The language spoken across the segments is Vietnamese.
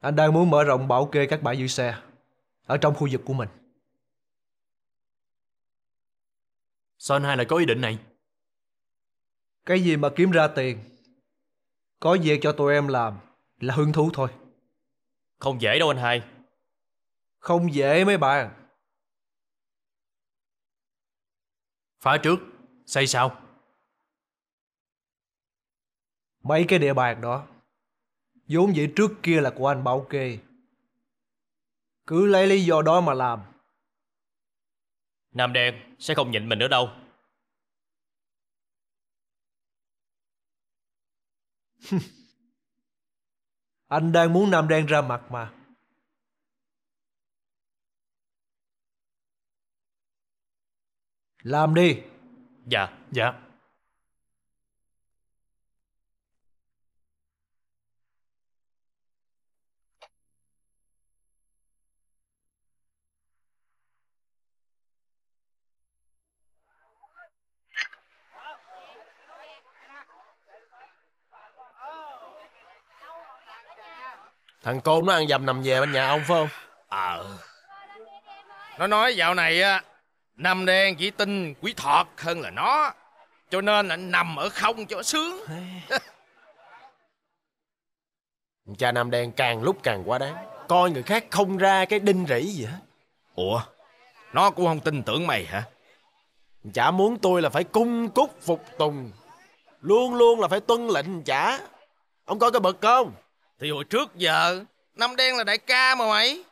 Anh đang muốn mở rộng bảo kê các bãi giữ xe ở trong khu vực của mình. Sao anh hai lại có ý định này? Cái gì mà kiếm ra tiền Có việc cho tụi em làm Là hứng thú thôi Không dễ đâu anh hai Không dễ mấy bạn Phá trước Xây sau Mấy cái địa bàn đó vốn dĩ trước kia là của anh Bảo Kê. Cứ lấy lý do đó mà làm. Nam đen sẽ không nhịn mình nữa đâu. anh đang muốn Nam đen ra mặt mà. Làm đi. Dạ. Dạ. Thằng cô nó ăn dầm nằm về bên nhà ông phải không Ờ à. Nó nói dạo này á Nam đen chỉ tin quỷ thọt hơn là nó Cho nên là nằm ở không cho sướng Cha Nam đen càng lúc càng quá đáng Coi người khác không ra cái đinh rỉ gì hết Ủa Nó cũng không tin tưởng mày hả Chả muốn tôi là phải cung cúc phục tùng Luôn luôn là phải tuân lệnh chả Ông coi cái bực không thì hồi trước giờ Năm đen là đại ca mà mày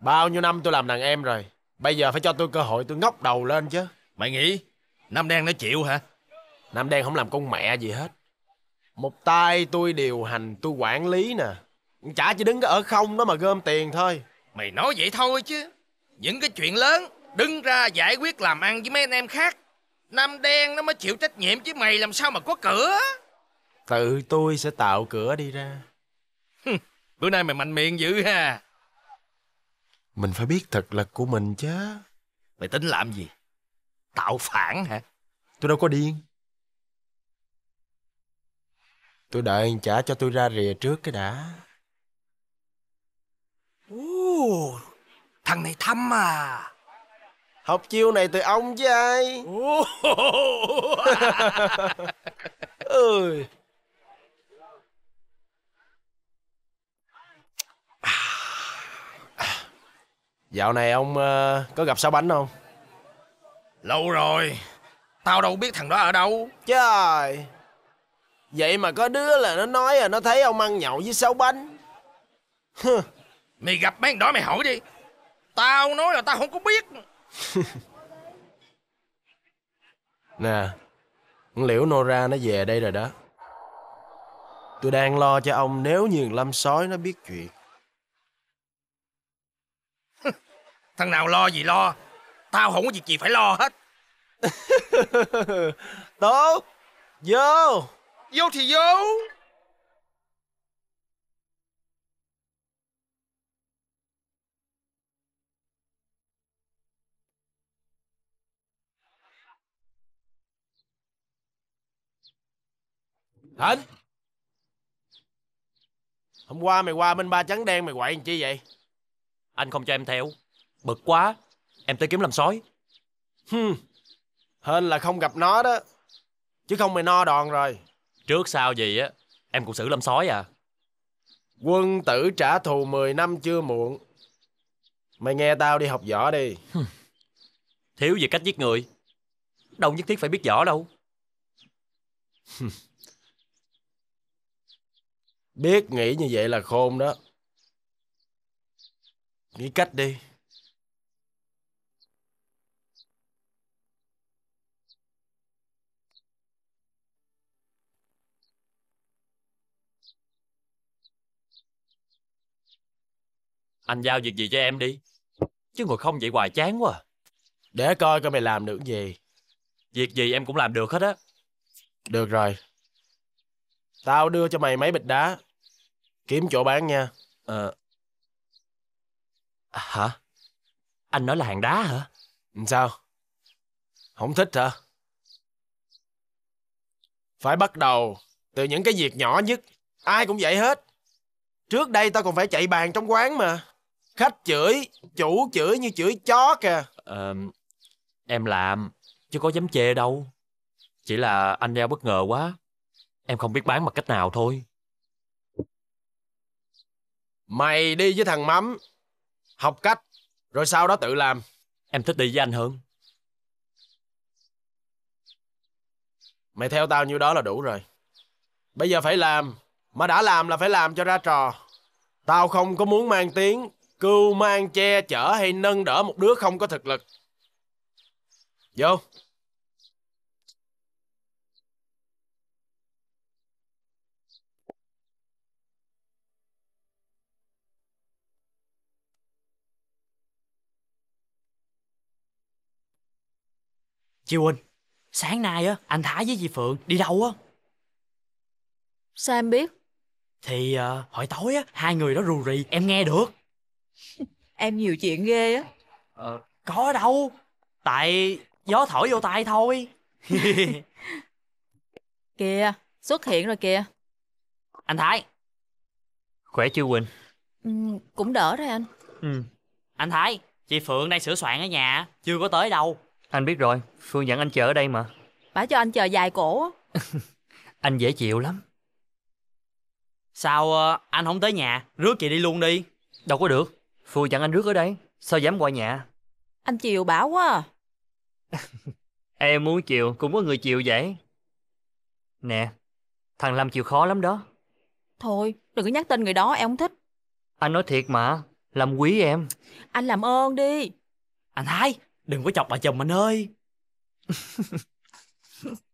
Bao nhiêu năm tôi làm đàn em rồi Bây giờ phải cho tôi cơ hội tôi ngóc đầu lên chứ Mày nghĩ Nam Đen nó chịu hả Nam Đen không làm con mẹ gì hết Một tay tôi điều hành tôi quản lý nè Chả chỉ đứng ở không đó mà gom tiền thôi Mày nói vậy thôi chứ Những cái chuyện lớn Đứng ra giải quyết làm ăn với mấy anh em khác Nam Đen nó mới chịu trách nhiệm chứ mày làm sao mà có cửa Tự tôi sẽ tạo cửa đi ra Bữa nay mày mạnh miệng dữ ha. Mình phải biết thật là của mình chứ. Mày tính làm gì? Tạo phản hả? Tôi đâu có điên. Tôi đợi trả cho tôi ra rìa trước cái đã. Ồ, thằng này thăm à. Học chiêu này từ ông chứ ai. Ôi. Dạo này ông uh, có gặp sáu bánh không? Lâu rồi, tao đâu biết thằng đó ở đâu. Trời, vậy mà có đứa là nó nói là nó thấy ông ăn nhậu với sáu bánh. mày gặp mấy đó mày hỏi đi. Tao nói là tao không có biết. nè, liễu Nora nó về đây rồi đó. Tôi đang lo cho ông nếu như Lâm Sói nó biết chuyện. Thằng nào lo gì lo Tao không có việc gì phải lo hết Tốt Vô Vô thì vô Thịnh Hôm qua mày qua bên ba trắng đen mày quậy làm chi vậy Anh không cho em theo Bực quá Em tới kiếm làm sói Hừm Hên là không gặp nó đó Chứ không mày no đòn rồi Trước sau gì á Em cũng xử làm sói à Quân tử trả thù 10 năm chưa muộn Mày nghe tao đi học võ đi Thiếu gì cách giết người Đâu nhất thiết phải biết võ đâu Biết nghĩ như vậy là khôn đó Nghĩ cách đi anh giao việc gì cho em đi chứ ngồi không vậy hoài chán quá à. để coi coi mày làm được gì việc gì em cũng làm được hết á được rồi tao đưa cho mày mấy bịch đá kiếm chỗ bán nha ờ à, hả anh nói là hàng đá hả sao không thích hả phải bắt đầu từ những cái việc nhỏ nhất ai cũng vậy hết trước đây tao còn phải chạy bàn trong quán mà Khách chửi, chủ chửi như chửi chó kìa. Ờ, em làm, chứ có dám chê đâu. Chỉ là anh ra bất ngờ quá. Em không biết bán bằng cách nào thôi. Mày đi với thằng Mắm, học cách, rồi sau đó tự làm. Em thích đi với anh hơn. Mày theo tao nhiêu đó là đủ rồi. Bây giờ phải làm, mà đã làm là phải làm cho ra trò. Tao không có muốn mang tiếng cưu mang che chở hay nâng đỡ một đứa không có thực lực vô Chị Quỳnh Sáng nay á anh Thái với dì Phượng đi đâu á Sao em biết Thì à, hồi tối á hai người đó rù rì em nghe được em nhiều chuyện ghê á ờ, có đâu tại gió thổi vô tay thôi kìa xuất hiện rồi kìa anh thái khỏe chưa quỳnh ừ, cũng đỡ rồi anh ừ anh thái chị phượng đang sửa soạn ở nhà chưa có tới đâu anh biết rồi phương dẫn anh chờ ở đây mà bả cho anh chờ dài cổ anh dễ chịu lắm sao ờ, anh không tới nhà rước chị đi luôn đi đâu có được Phù dặn anh rước ở đây, sao dám qua nhà? Anh chiều bảo quá à. Em muốn chiều cũng có người chiều vậy. Nè, thằng Lâm chiều khó lắm đó. Thôi, đừng có nhắc tên người đó, em không thích. Anh nói thiệt mà, làm quý em. Anh làm ơn đi. Anh Thái, đừng có chọc bà chồng anh ơi.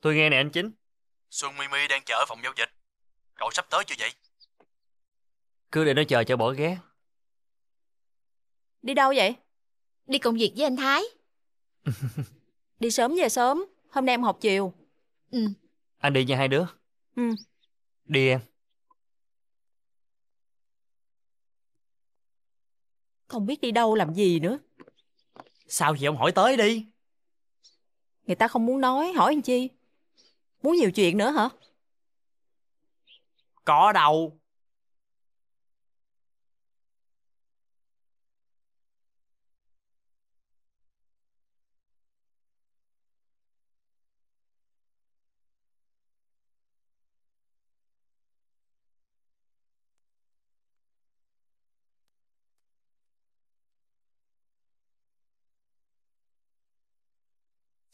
Tôi nghe nè anh Chính. Xuân Mimi đang chờ ở phòng giao dịch. Cậu sắp tới chưa vậy? Cứ để nó chờ cho bỏ ghé. Đi đâu vậy? Đi công việc với anh Thái. đi sớm về sớm, hôm nay em học chiều. Ừ. Anh đi nha hai đứa. Ừ. Đi em. Không biết đi đâu làm gì nữa. Sao vậy ông hỏi tới đi? Người ta không muốn nói, hỏi làm chi? Muốn nhiều chuyện nữa hả? có đâu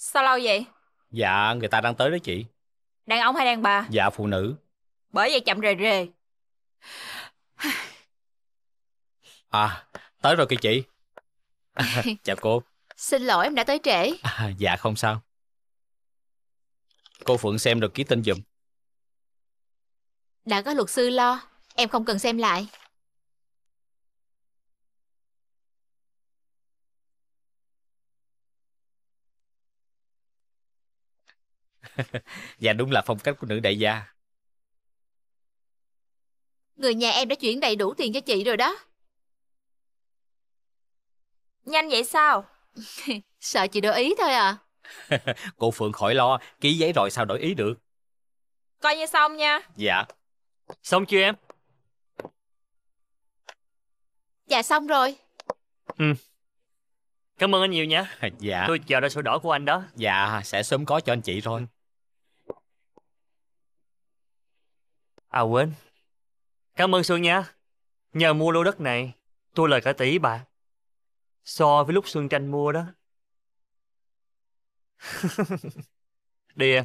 Sao lâu vậy? Dạ, người ta đang tới đó chị. Đàn ông hay đàn bà? Dạ, phụ nữ. Bởi vậy chậm rề rề. À, tới rồi kìa chị. chào cô. Xin lỗi em đã tới trễ. À, dạ không sao. Cô Phượng xem được ký tên dùm. Đã có luật sư lo, em không cần xem lại. Và dạ đúng là phong cách của nữ đại gia. Người nhà em đã chuyển đầy đủ tiền cho chị rồi đó. Nhanh vậy sao? Sợ chị đổi ý thôi à. Cô Phượng khỏi lo, ký giấy rồi sao đổi ý được. Coi như xong nha. Dạ. Xong chưa em? Dạ xong rồi. Ừ. Cảm ơn anh nhiều nha. Dạ. Tôi chờ đợi sổ đỏ của anh đó. Dạ, sẽ sớm có cho anh chị rồi. À quên, Cảm ơn Xuân nha. Nhờ mua lô đất này, tôi lời cả tỷ bà. So với lúc Xuân tranh mua đó. Đi em.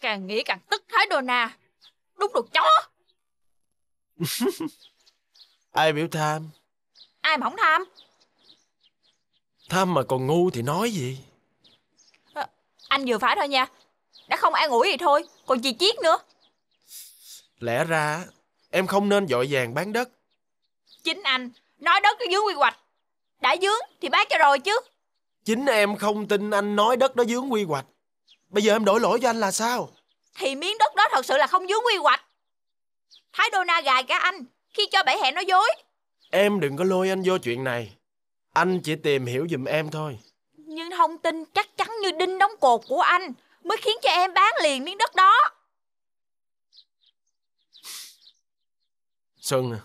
Càng nghĩ càng tức thái đồ nà Đúng đồ chó Ai biểu tham Ai mà không tham Tham mà còn ngu thì nói gì ờ, Anh vừa phải thôi nha Đã không an ngủ gì thôi Còn gì chiết nữa Lẽ ra em không nên dội vàng bán đất Chính anh Nói đất cứ dưới quy hoạch Đã dướng thì bán cho rồi chứ Chính em không tin anh nói đất đó dướng quy hoạch Bây giờ em đổi lỗi cho anh là sao Thì miếng đất đó thật sự là không dướng quy hoạch Thái Đô Na gài cả anh Khi cho bể hẹn nói dối Em đừng có lôi anh vô chuyện này. Anh chỉ tìm hiểu giùm em thôi. Nhưng thông tin chắc chắn như đinh đóng cột của anh mới khiến cho em bán liền miếng đất đó. Xuân à.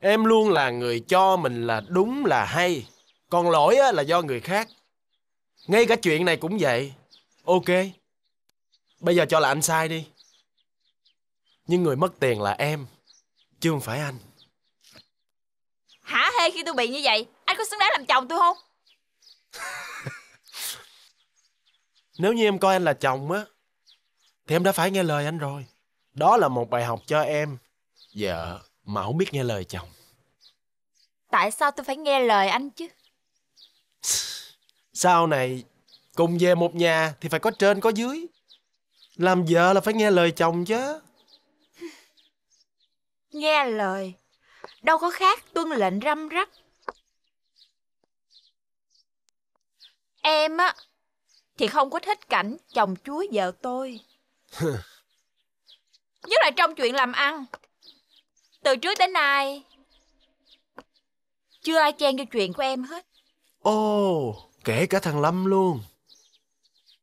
Em luôn là người cho mình là đúng là hay. Còn lỗi là do người khác. Ngay cả chuyện này cũng vậy. Ok. Bây giờ cho là anh sai đi. Nhưng người mất tiền là em. Chứ không phải anh Hả hê khi tôi bị như vậy Anh có xứng đáng làm chồng tôi không Nếu như em coi anh là chồng á Thì em đã phải nghe lời anh rồi Đó là một bài học cho em Vợ dạ, mà không biết nghe lời chồng Tại sao tôi phải nghe lời anh chứ Sau này Cùng về một nhà Thì phải có trên có dưới Làm vợ là phải nghe lời chồng chứ nghe lời, đâu có khác tuân lệnh răm rắp. Em á, thì không có thích cảnh chồng chúa vợ tôi. Nhất là trong chuyện làm ăn. Từ trước đến nay, chưa ai chen cho chuyện của em hết. Ồ, kể cả thằng Lâm luôn.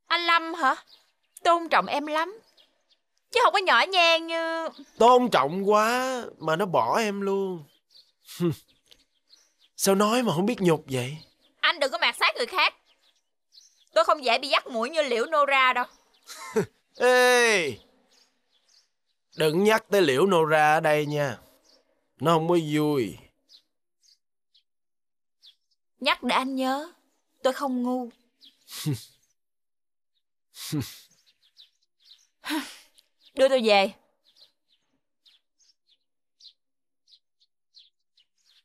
Anh Lâm hả? Tôn trọng em lắm. Chứ không có nhỏ nhan như Tôn trọng quá Mà nó bỏ em luôn Sao nói mà không biết nhục vậy Anh đừng có mạt sát người khác Tôi không dễ bị dắt mũi như liễu Nora đâu Ê Đừng nhắc tới liễu Nora ở đây nha Nó không có vui Nhắc để anh nhớ Tôi không ngu Đưa tôi về.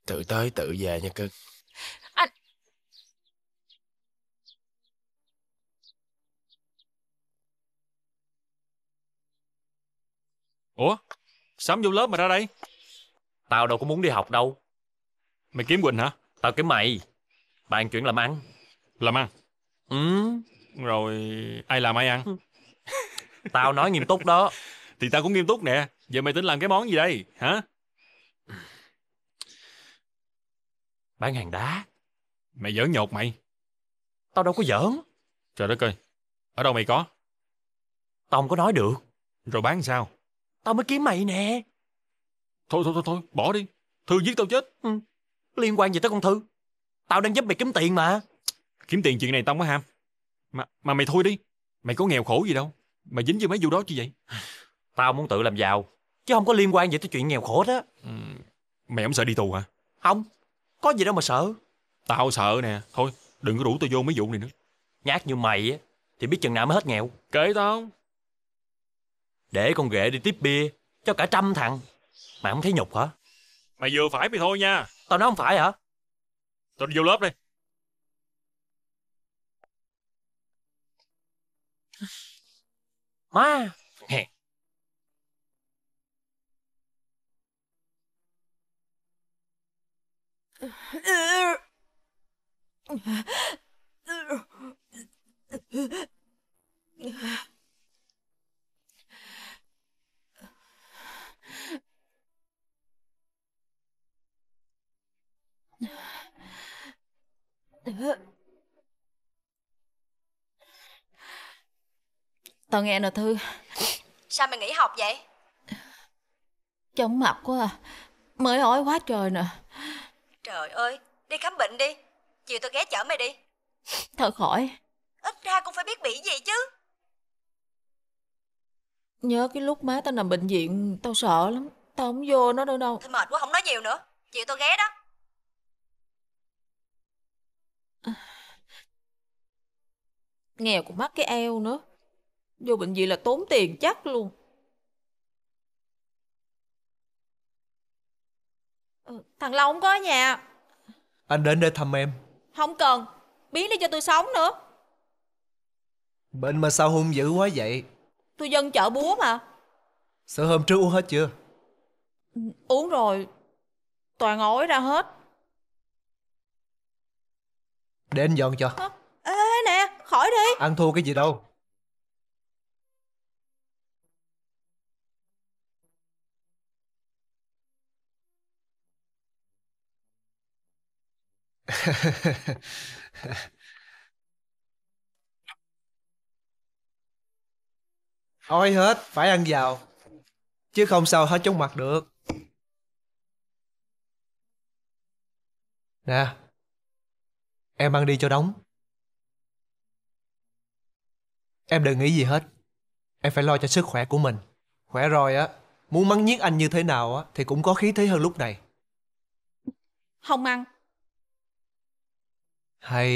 Tự tới tự về nha cưng. Anh... Ủa? Sắm vô lớp mà ra đây? Tao đâu có muốn đi học đâu. Mày kiếm Quỳnh hả? Tao kiếm mày. Bàn chuyện làm ăn. Làm ăn? Ừ. Rồi ai làm ai ăn? Ừ tao nói nghiêm túc đó thì tao cũng nghiêm túc nè giờ mày tính làm cái món gì đây hả bán hàng đá mày giỡn nhột mày tao đâu có giỡn trời đất ơi ở đâu mày có tao không có nói được rồi bán sao tao mới kiếm mày nè thôi thôi thôi thôi bỏ đi thư giết tao chết ừ. liên quan gì tới con thư tao đang giúp mày kiếm tiền mà kiếm tiền chuyện này tao có ham mà mà mày thôi đi mày có nghèo khổ gì đâu mà dính vô mấy vụ đó chứ vậy? Tao muốn tự làm giàu, chứ không có liên quan gì tới chuyện nghèo khổ đó. Ừ. Mày không sợ đi tù hả? Không, có gì đâu mà sợ. Tao sợ nè, thôi đừng có rủ tao vô mấy vụ này nữa. Nhát như mày á, thì biết chừng nào mới hết nghèo. Kệ tao. Để con ghệ đi tiếp bia cho cả trăm thằng. Mày không thấy nhục hả? Mày vừa phải mày thôi nha. Tao nói không phải hả? Tao đi vô lớp đây má Tao nghe nè Thư Sao mày nghỉ học vậy? Chóng mặt quá à Mới ói quá trời nè Trời ơi Đi khám bệnh đi Chiều tôi ghé chở mày đi Thôi khỏi Ít ra cũng phải biết bị gì chứ Nhớ cái lúc má tao nằm bệnh viện Tao sợ lắm Tao không vô nó đâu đâu Thôi mệt quá không nói nhiều nữa Chiều tôi ghé đó Nghèo cũng mắc cái eo nữa Vô bệnh viện là tốn tiền chắc luôn. Ừ, thằng Long không có ở nhà. Anh đến để thăm em. Không cần, biến đi cho tôi sống nữa. Bệnh mà sao hung dữ quá vậy? Tôi dân chợ búa mà. Sợ hôm trước uống hết chưa? Ừ, uống rồi, toàn ối ra hết. Để anh dọn cho. Ê nè, khỏi đi. Ăn thua cái gì đâu. ôi hết, phải ăn vào. Chứ không sao hết chống mặt được. Nè, em ăn đi cho đóng. Em đừng nghĩ gì hết. Em phải lo cho sức khỏe của mình. Khỏe rồi á, muốn mắng nhiếc anh như thế nào á, thì cũng có khí thế hơn lúc này. Không ăn, hay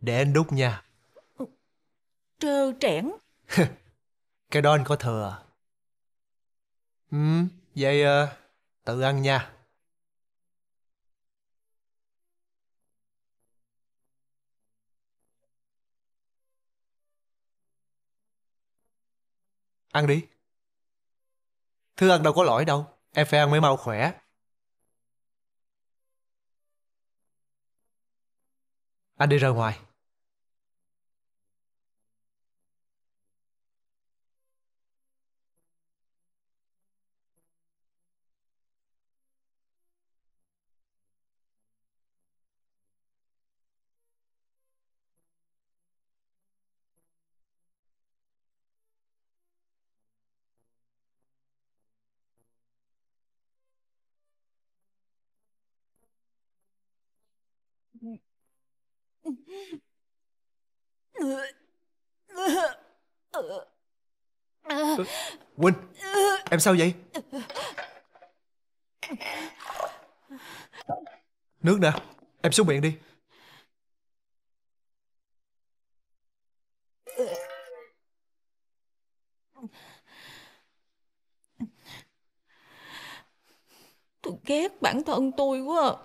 để anh đúc nha Trơ trẽn Cái đó anh có thừa Ừ, vậy uh, tự ăn nha Ăn đi Thứ ăn đâu có lỗi đâu Em phải ăn mới mau khỏe anh đi ra ngoài Quỳnh Em sao vậy Nước nè Em xuống miệng đi Tôi ghét bản thân tôi quá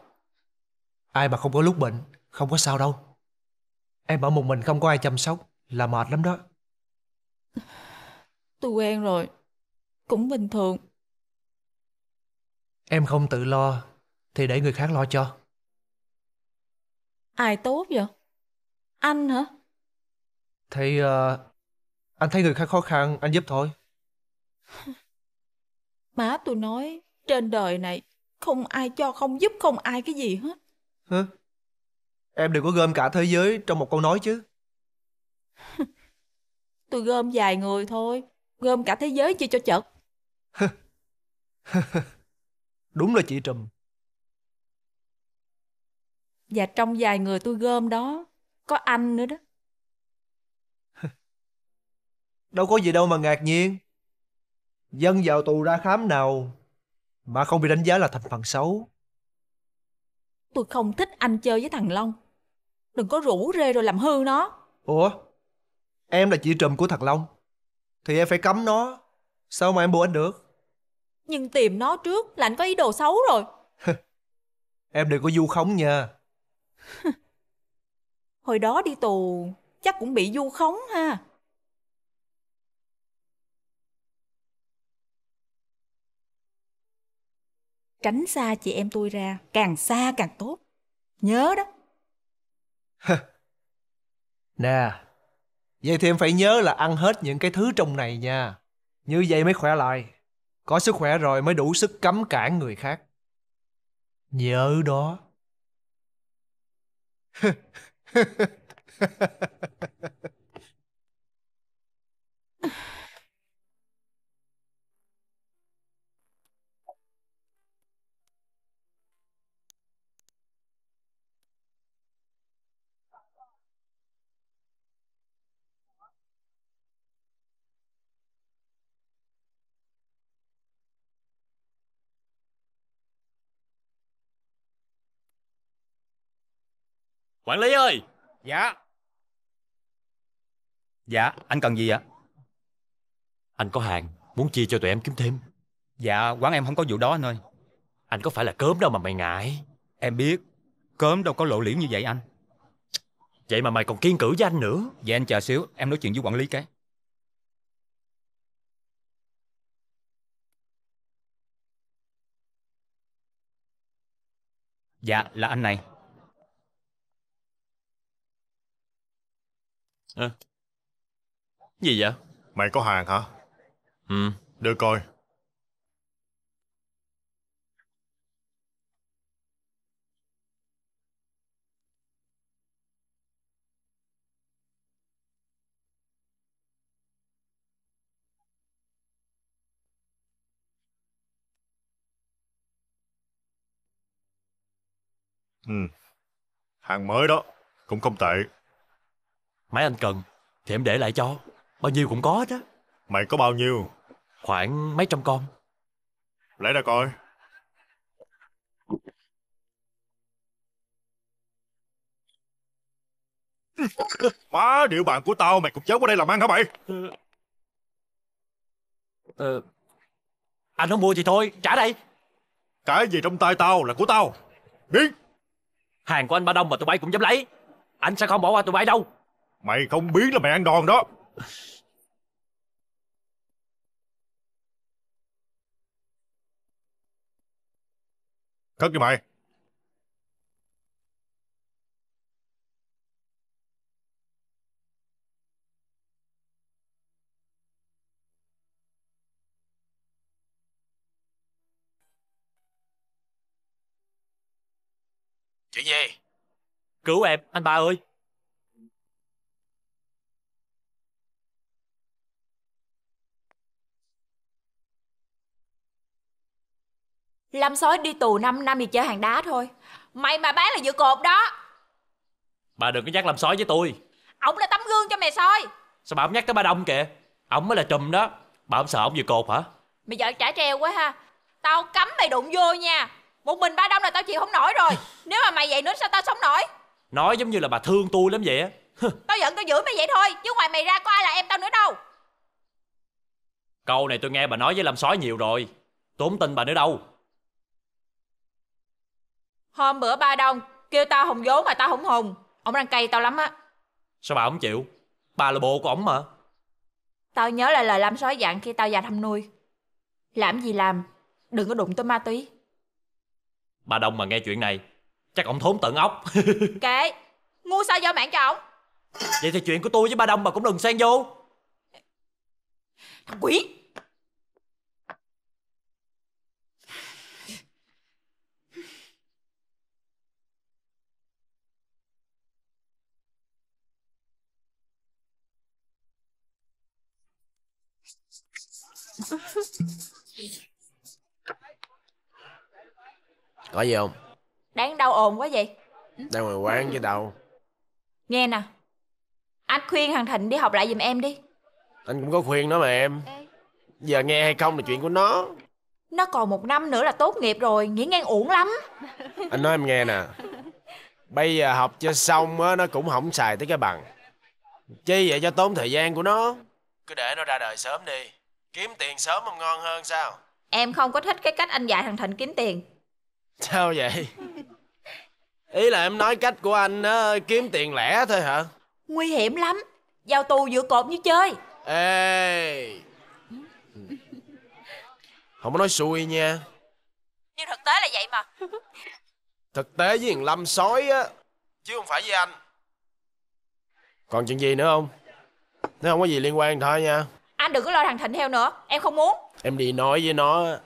Ai mà không có lúc bệnh Không có sao đâu Em ở một mình không có ai chăm sóc là mệt lắm đó. Tôi quen rồi, cũng bình thường. Em không tự lo thì để người khác lo cho. Ai tốt vậy? Anh hả? Thì uh, anh thấy người khác khó khăn, anh giúp thôi. Má tôi nói, trên đời này không ai cho không giúp không ai cái gì hết. Hả? Em đừng có gom cả thế giới trong một câu nói chứ. Tôi gom vài người thôi. Gom cả thế giới chưa cho chật. Đúng là chị Trùm. Và trong vài người tôi gom đó, có anh nữa đó. Đâu có gì đâu mà ngạc nhiên. Dân vào tù ra khám nào mà không bị đánh giá là thành phần xấu. Tôi không thích anh chơi với thằng Long. Đừng có rủ rê rồi làm hư nó Ủa Em là chị trùm của thằng Long Thì em phải cấm nó Sao mà em bù anh được Nhưng tìm nó trước là anh có ý đồ xấu rồi Em đừng có du khống nha Hồi đó đi tù Chắc cũng bị du khống ha Tránh xa chị em tôi ra Càng xa càng tốt Nhớ đó nè, vậy thì em phải nhớ là ăn hết những cái thứ trong này nha. Như vậy mới khỏe lại. Có sức khỏe rồi mới đủ sức cấm cản người khác. Nhớ đó. Quản lý ơi Dạ Dạ anh cần gì ạ Anh có hàng Muốn chia cho tụi em kiếm thêm Dạ quán em không có vụ đó anh ơi Anh có phải là cớm đâu mà mày ngại Em biết Cớm đâu có lộ liễu như vậy anh Vậy mà mày còn kiên cử với anh nữa Vậy dạ, anh chờ xíu Em nói chuyện với quản lý cái Dạ là anh này à. Gì vậy? Mày có hàng hả? Ừ. Đưa coi. Ừ. Hàng mới đó, cũng không tệ. Máy anh cần Thì em để lại cho Bao nhiêu cũng có hết á Mày có bao nhiêu Khoảng mấy trăm con Lấy ra coi Má điệu bạn của tao mày cũng chớ qua đây làm ăn hả mày ờ, ờ Anh không mua thì thôi trả đây Cái gì trong tay tao là của tao Biến Hàng của anh Ba Đông mà tụi bay cũng dám lấy Anh sẽ không bỏ qua tụi bay đâu Mày không biết là mày ăn đòn đó Cất cho mày Chuyện gì? Cứu em, anh ba ơi lâm sói đi tù 5 năm thì chơi hàng đá thôi Mày mà bán là dự cột đó Bà đừng có nhắc lâm sói với tôi Ông là tấm gương cho mày soi Sao bà không nhắc tới ba Đông kìa Ông mới là trùm đó Bà không sợ ông dự cột hả Mày vợ trả treo quá ha Tao cấm mày đụng vô nha Một mình ba Đông là tao chịu không nổi rồi Nếu mà mày vậy nữa sao tao sống nổi Nói giống như là bà thương tôi lắm vậy á Tao giận tao giữ mày vậy thôi Chứ ngoài mày ra có ai là em tao nữa đâu Câu này tôi nghe bà nói với lâm sói nhiều rồi tốn tin bà nữa đâu Hôm bữa ba đông kêu tao hùng vốn mà tao không hùng. Ông đang cay tao lắm á. Sao bà không chịu? Bà là bộ của ổng mà. Tao nhớ lại lời Lam sói dặn khi tao già thăm nuôi. Làm gì làm, đừng có đụng tới ma túy. Bà Đông mà nghe chuyện này, chắc ổng thốn tận ốc. Kệ, ngu sao giao mạng cho ổng. Vậy thì chuyện của tôi với ba Đông bà cũng đừng xen vô. Thằng quỷ, Có gì không? Đáng đau ồn quá vậy Đang ngồi quán chứ đâu Nghe nè Anh khuyên thằng Thịnh đi học lại giùm em đi Anh cũng có khuyên nó mà em Ê. Giờ nghe hay không là chuyện của nó Nó còn một năm nữa là tốt nghiệp rồi Nghĩ ngang uổng lắm Anh nói em nghe nè Bây giờ học cho xong á Nó cũng không xài tới cái bằng Chi vậy cho tốn thời gian của nó Cứ để nó ra đời sớm đi Kiếm tiền sớm không ngon hơn sao Em không có thích cái cách anh dạy thằng Thịnh kiếm tiền Sao vậy Ý là em nói cách của anh á, kiếm tiền lẻ thôi hả Nguy hiểm lắm Giao tù giữa cột như chơi Ê Không có nói xui nha Nhưng thực tế là vậy mà Thực tế với thằng Lâm sói á Chứ không phải với anh Còn chuyện gì nữa không Nếu không có gì liên quan thôi nha anh đừng có lo thằng Thịnh theo nữa Em không muốn Em đi nói với nó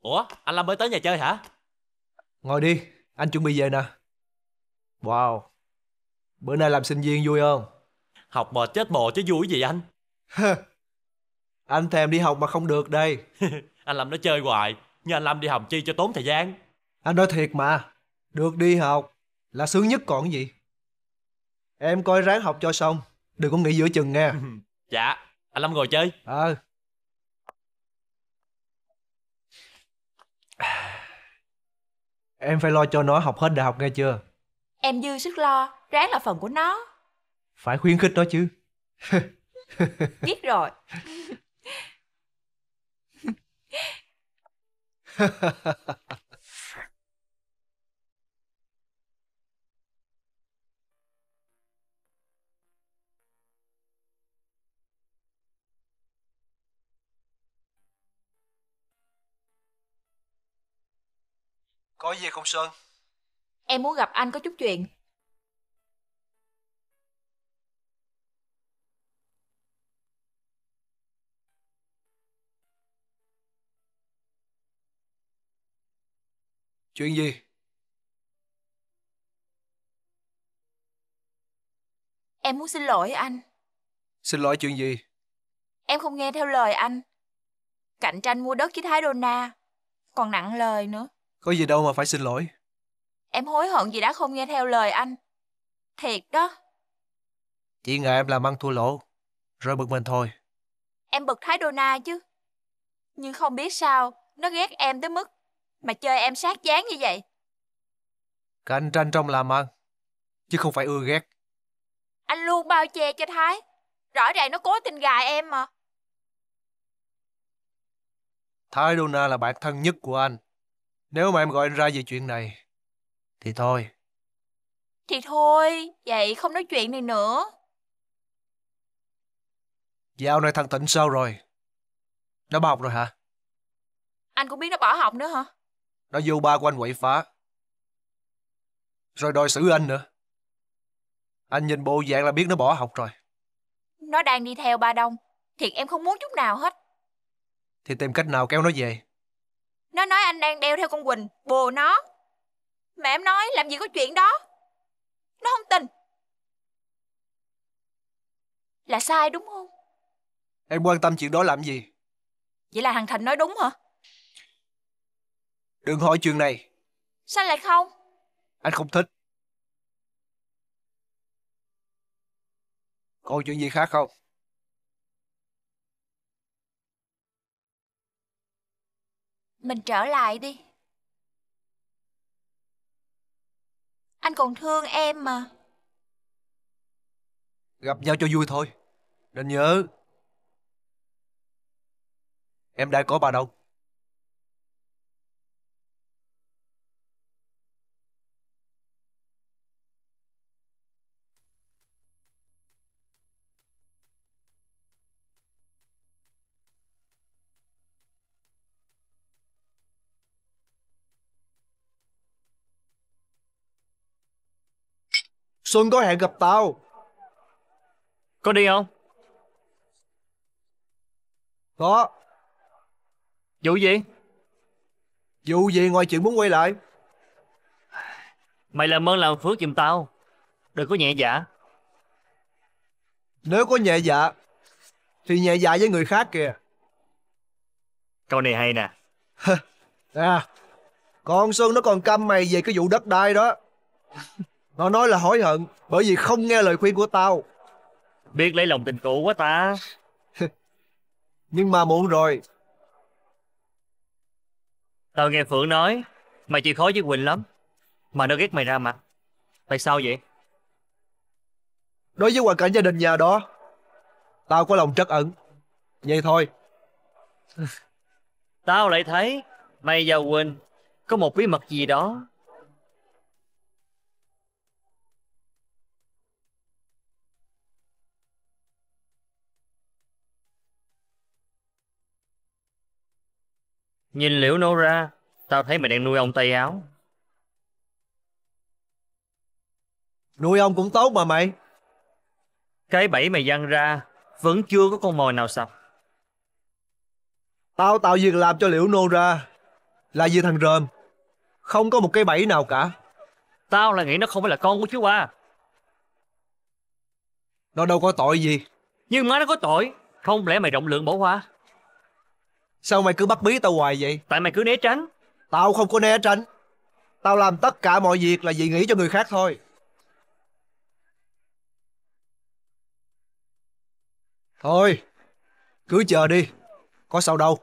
Ủa anh Lâm mới tới nhà chơi hả Ngồi đi Anh chuẩn bị về nè Wow Bữa nay làm sinh viên vui không Học mệt chết mồ chứ vui gì anh anh thèm đi học mà không được đây anh Lâm nó chơi hoài nhưng anh lâm đi học chi cho tốn thời gian anh nói thiệt mà được đi học là sướng nhất còn gì em coi ráng học cho xong đừng có nghỉ giữa chừng nghe dạ anh lâm ngồi chơi ờ à. em phải lo cho nó học hết đại học nghe chưa em dư sức lo ráng là phần của nó phải khuyến khích nó chứ biết rồi Có gì không Sơn? Em muốn gặp anh có chút chuyện. Chuyện gì? Em muốn xin lỗi anh. Xin lỗi chuyện gì? Em không nghe theo lời anh. Cạnh tranh mua đất với Thái Dona. Còn nặng lời nữa. Có gì đâu mà phải xin lỗi. Em hối hận vì đã không nghe theo lời anh. Thiệt đó. Chỉ ngờ em làm ăn thua lỗ. Rồi bực mình thôi. Em bực Thái Dona chứ. Nhưng không biết sao, nó ghét em tới mức mà chơi em sát dáng như vậy Cạnh tranh trong làm ăn Chứ không phải ưa ghét Anh luôn bao che cho Thái Rõ ràng nó cố tình gài em mà Thái Dona là bạn thân nhất của anh Nếu mà em gọi anh ra về chuyện này Thì thôi Thì thôi Vậy không nói chuyện này nữa Dạo này thằng Tịnh sao rồi Nó bỏ học rồi hả Anh cũng biết nó bỏ học nữa hả nó vô ba của anh quậy phá. Rồi đòi xử anh nữa. Anh nhìn bộ dạng là biết nó bỏ học rồi. Nó đang đi theo ba Đông. Thiệt em không muốn chút nào hết. Thì tìm cách nào kéo nó về. Nó nói anh đang đeo theo con Quỳnh, bồ nó. Mẹ em nói làm gì có chuyện đó. Nó không tin. Là sai đúng không? Em quan tâm chuyện đó làm gì? Vậy là thằng Thành nói đúng hả? Đừng hỏi chuyện này Sao lại không Anh không thích Còn chuyện gì khác không Mình trở lại đi Anh còn thương em mà Gặp nhau cho vui thôi Nên nhớ Em đã có bà đâu Xuân có hẹn gặp tao Có đi không? Có Vụ gì? Vụ gì ngoài chuyện muốn quay lại Mày làm ơn làm phước giùm tao Đừng có nhẹ dạ Nếu có nhẹ dạ Thì nhẹ dạ với người khác kìa Câu này hay nè Nè à, Con Xuân nó còn căm mày về cái vụ đất đai đó Nó nói là hối hận bởi vì không nghe lời khuyên của tao. Biết lấy lòng tình cũ quá ta. Nhưng mà muộn rồi. Tao nghe Phượng nói, mày chịu khó với Quỳnh lắm. Mà nó ghét mày ra mặt. Tại sao vậy? Đối với hoàn cảnh gia đình nhà đó, tao có lòng trắc ẩn. Vậy thôi. tao lại thấy mày và Quỳnh có một bí mật gì đó Nhìn liễu nô ra, tao thấy mày đang nuôi ông Tây Áo. Nuôi ông cũng tốt mà mày. Cái bẫy mày giăng ra, vẫn chưa có con mồi nào sập. Tao tạo việc làm cho liễu nô ra, là vì thằng rơm. Không có một cái bẫy nào cả. Tao là nghĩ nó không phải là con của chú ba. Nó đâu có tội gì. Nhưng má nó có tội. Không lẽ mày rộng lượng bỏ qua? Sao mày cứ bắt bí tao hoài vậy? Tại mày cứ né tránh. Tao không có né tránh. Tao làm tất cả mọi việc là vì nghĩ cho người khác thôi. Thôi, cứ chờ đi. Có sao đâu.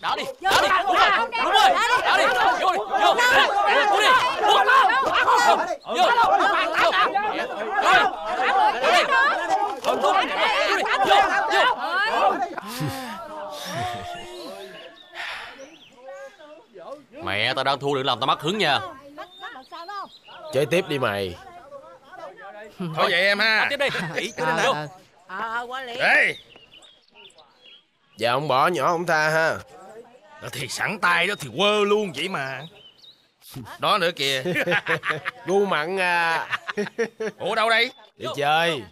đảo đi đảo đi đúng rồi đúng đi vô đi vô đi vô vô đi vô vô vô mẹ tao đang thua được làm tao mất hứng nha chơi tiếp đi mày thôi vậy em ha tiếp đi dạ ông bỏ nhỏ ông tha ha Ờ, thì sẵn tay đó thì quơ luôn vậy mà Đó nữa kìa Ngu mặn à Ủa đâu đây Đi chơi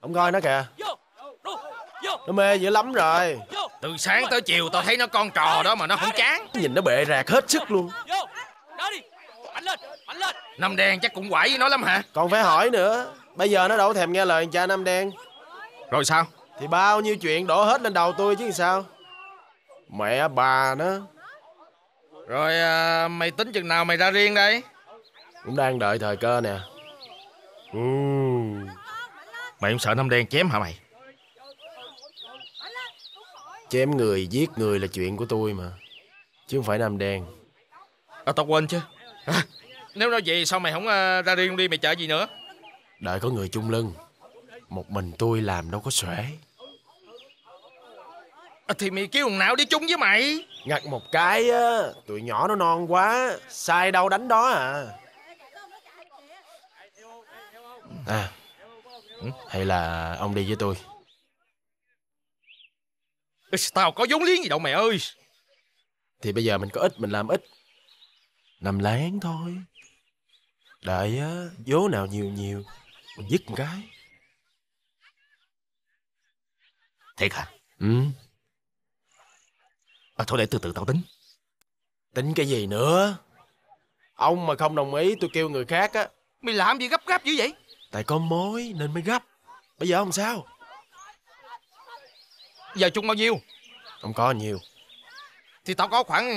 Ông coi nó kìa Nó mê dữ lắm rồi Từ sáng tới chiều tao thấy nó con trò đó mà nó không chán Nhìn nó bệ rạc hết sức luôn Năm đen chắc cũng quậy với nó lắm hả Còn phải hỏi nữa Bây giờ nó đâu thèm nghe lời cha Năm đen Rồi sao Thì bao nhiêu chuyện đổ hết lên đầu tôi chứ sao Mẹ bà nó Rồi à, mày tính chừng nào mày ra riêng đây Cũng đang đợi thời cơ nè ừ. Mày không sợ năm đen chém hả mày Chém người giết người là chuyện của tôi mà Chứ không phải nam đen À tao quên chứ à, Nếu nói vậy sao mày không à, ra riêng đi mày chờ gì nữa Đợi có người chung lưng Một mình tôi làm đâu có xuể À, thì mày kêu thằng nào đi chung với mày Ngặt một cái á Tụi nhỏ nó non quá Sai đâu đánh đó à À Hay là ông đi với tôi Tao có vốn liếng gì đâu mày ơi Thì bây giờ mình có ít mình làm ít Làm láng thôi Đợi á Vố nào nhiều nhiều Mình dứt một cái Thiệt hả? Ừ à, Thôi để từ từ tao tính Tính cái gì nữa Ông mà không đồng ý tôi kêu người khác á Mày làm gì gấp gáp dữ vậy Tại có mối nên mới gấp Bây giờ ông sao Giờ chung bao nhiêu Không có nhiều Thì tao có khoảng ừ,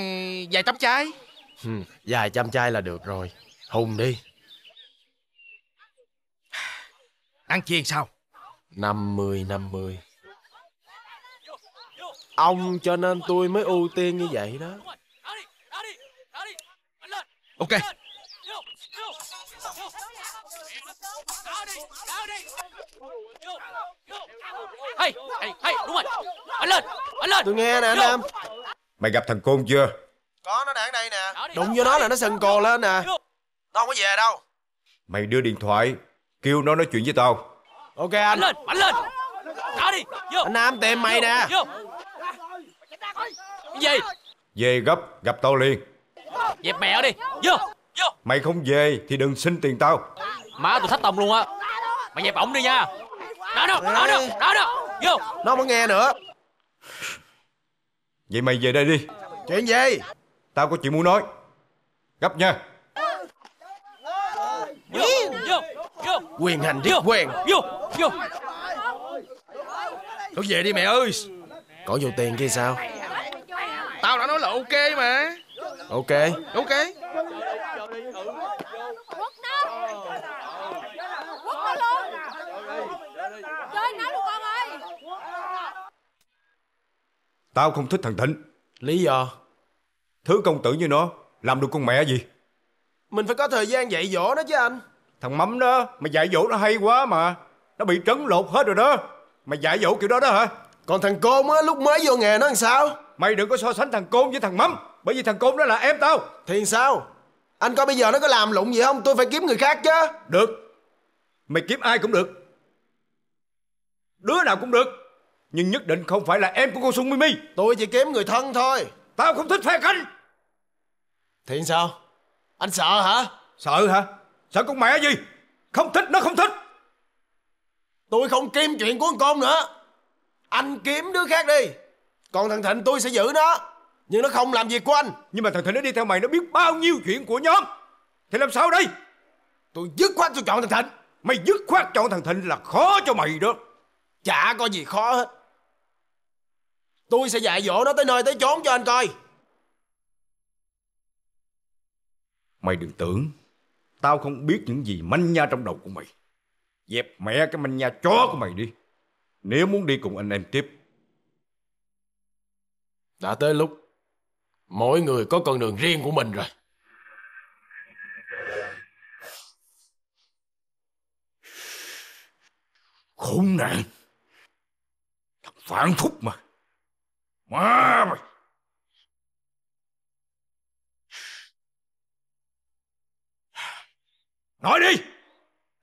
vài trăm chai ừ, Vài trăm chai là được rồi Hùng đi Ăn chiên sao 50 50 Ông cho nên tôi mới ưu tiên như vậy đó Ok Hey, hey, hey, đúng rồi Anh lên, anh lên Tôi nghe nè anh em Mày gặp thằng Côn chưa Có, nó đang đây nè Đụng vô nó là nó sần cồ lên nè Nó không có về đâu Mày đưa điện thoại Kêu nó nói chuyện với tao Ok anh Anh lên, anh lên Đó đi, vô Anh Nam tìm mày nè về Về gấp gặp tao liền Dẹp mẹ đi Vô Vô Mày không về thì đừng xin tiền tao Má tôi thách tông luôn á Mày dẹp ổng đi nha Đó đâu Đó đâu Đó đâu Vô Nó mới nghe nữa Vậy mày về đây đi Chuyện gì Tao có chuyện muốn nói Gấp nha Vô Vô Vô Quyền hành thiết quen Vô Vô Thôi về đi mẹ ơi Có vô tiền kia sao ok mà ok ok tao không thích thằng thịnh lý do thứ công tử như nó làm được con mẹ gì mình phải có thời gian dạy dỗ nó chứ anh thằng mắm đó mày dạy dỗ nó hay quá mà nó bị trấn lột hết rồi đó mày dạy dỗ kiểu đó đó hả còn thằng cô á lúc mới vô nghề nó làm sao Mày đừng có so sánh thằng Côn với thằng Mắm Bởi vì thằng Côn đó là em tao Thì sao Anh coi bây giờ nó có làm lụng gì không Tôi phải kiếm người khác chứ Được Mày kiếm ai cũng được Đứa nào cũng được Nhưng nhất định không phải là em của cô Sung Mimi Tôi chỉ kiếm người thân thôi Tao không thích phe khanh. Thì sao Anh sợ hả Sợ hả Sợ con mẹ gì Không thích nó không thích Tôi không kiếm chuyện của con nữa Anh kiếm đứa khác đi còn thằng Thịnh tôi sẽ giữ nó Nhưng nó không làm việc của anh Nhưng mà thằng Thịnh nó đi theo mày nó biết bao nhiêu chuyện của nhóm Thì làm sao đây Tôi dứt khoát tôi chọn thằng Thịnh Mày dứt khoát chọn thằng Thịnh là khó cho mày đó Chả có gì khó hết Tôi sẽ dạy dỗ nó tới nơi tới chốn cho anh coi Mày đừng tưởng Tao không biết những gì manh nha trong đầu của mày Dẹp mẹ cái manh nha chó của mày đi Nếu muốn đi cùng anh em tiếp đã tới lúc mỗi người có con đường riêng của mình rồi. Khốn nạn! Thằng phản phúc mà! Má mày! Nói đi!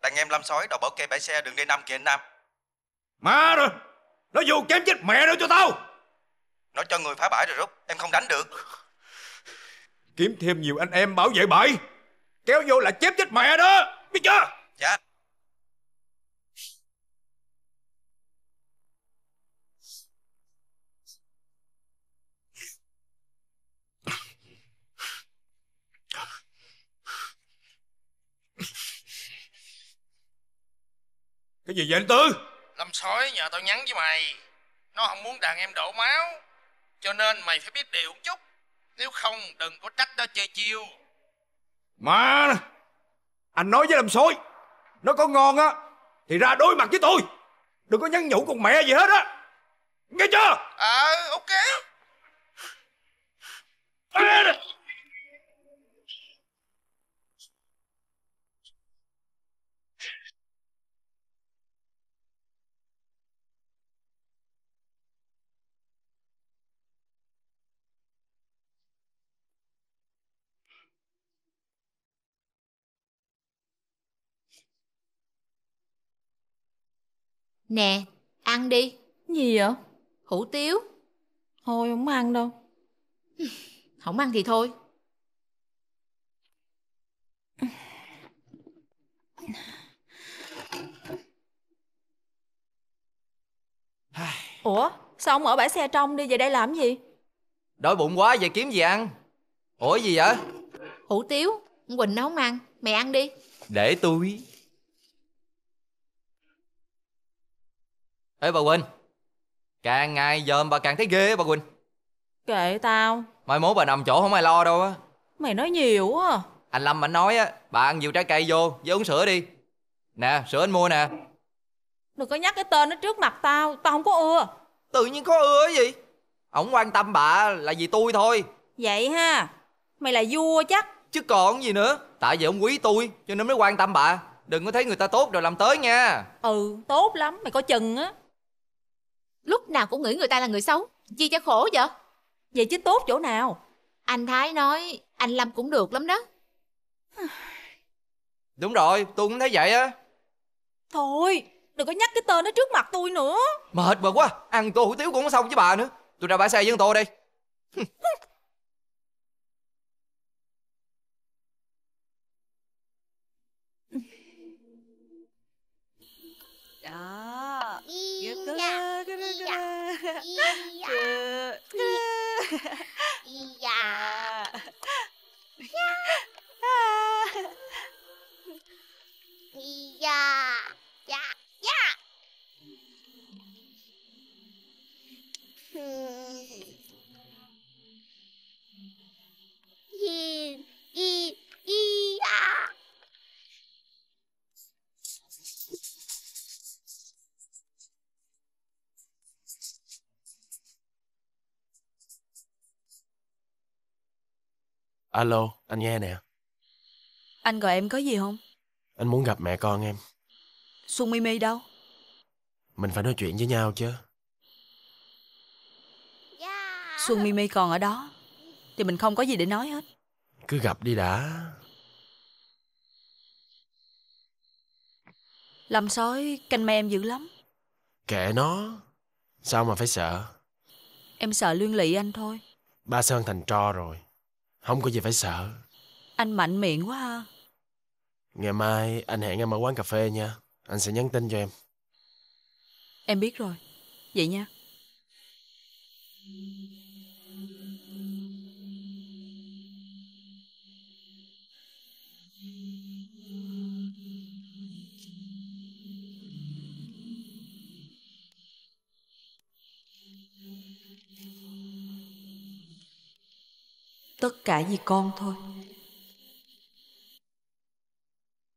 Đàn em lam sói đầu bảo kê bãi xe đường D5 kìa anh Nam. Má rồi! Nó vô kém chết mẹ đâu cho tao! Nó cho người phá bãi rồi rút Em không đánh được Kiếm thêm nhiều anh em bảo vệ bãi Kéo vô là chém chết mẹ đó Biết chưa Dạ Cái gì vậy anh Tư Lâm sói nhờ tao nhắn với mày Nó không muốn đàn em đổ máu cho nên mày phải biết điều chút nếu không đừng có trách nó chơi chiêu mà anh nói với làm xối nó có ngon á thì ra đối mặt với tôi đừng có nhắn nhủ con mẹ gì hết á nghe chưa ờ à, ok Nè, ăn đi. Gì vậy? Hủ tiếu. Thôi không ăn đâu. không ăn thì thôi. Ủa, sao ông ở bãi xe trong đi về đây làm gì? Đói bụng quá về kiếm gì ăn. Ủa gì vậy? Hủ tiếu, Quỳnh nấu không ăn, mày ăn đi. Để tôi. Ê bà Quỳnh Càng ngày giờ bà càng thấy ghê á bà Quỳnh Kệ tao Mai mốt bà nằm chỗ không ai lo đâu á Mày nói nhiều á à. Anh Lâm anh nói á Bà ăn nhiều trái cây vô với uống sữa đi Nè sữa anh mua nè Đừng có nhắc cái tên nó trước mặt tao Tao không có ưa Tự nhiên có ưa cái gì Ông quan tâm bà là vì tôi thôi Vậy ha Mày là vua chắc Chứ còn gì nữa Tại vì ông quý tôi cho nên mới quan tâm bà Đừng có thấy người ta tốt rồi làm tới nha Ừ tốt lắm mày có chừng á Lúc nào cũng nghĩ người ta là người xấu chi cho khổ vậy Vậy chứ tốt chỗ nào Anh Thái nói anh Lâm cũng được lắm đó Đúng rồi tôi cũng thấy vậy á Thôi đừng có nhắc cái tên nó trước mặt tôi nữa Mệt mệt quá Ăn tô hủ tiếu cũng không xong với bà nữa Tôi ra bãi xe với tôi đi 呀，咿呀，咿呀，咿呀，咿呀，呀，呀，咿呀，呀呀，咿咿咿呀。Alo, anh nghe nè. Anh gọi em có gì không? Anh muốn gặp mẹ con em. Xuân mi mi đâu? Mình phải nói chuyện với nhau chứ. Xuân mi mi còn ở đó Thì mình không có gì để nói hết Cứ gặp đi đã Lâm sói canh me em dữ lắm Kệ nó Sao mà phải sợ Em sợ liên lụy anh thôi Ba Sơn thành tro rồi không có gì phải sợ Anh mạnh miệng quá ha à. Ngày mai anh hẹn em ở quán cà phê nha Anh sẽ nhắn tin cho em Em biết rồi Vậy nha tất cả vì con thôi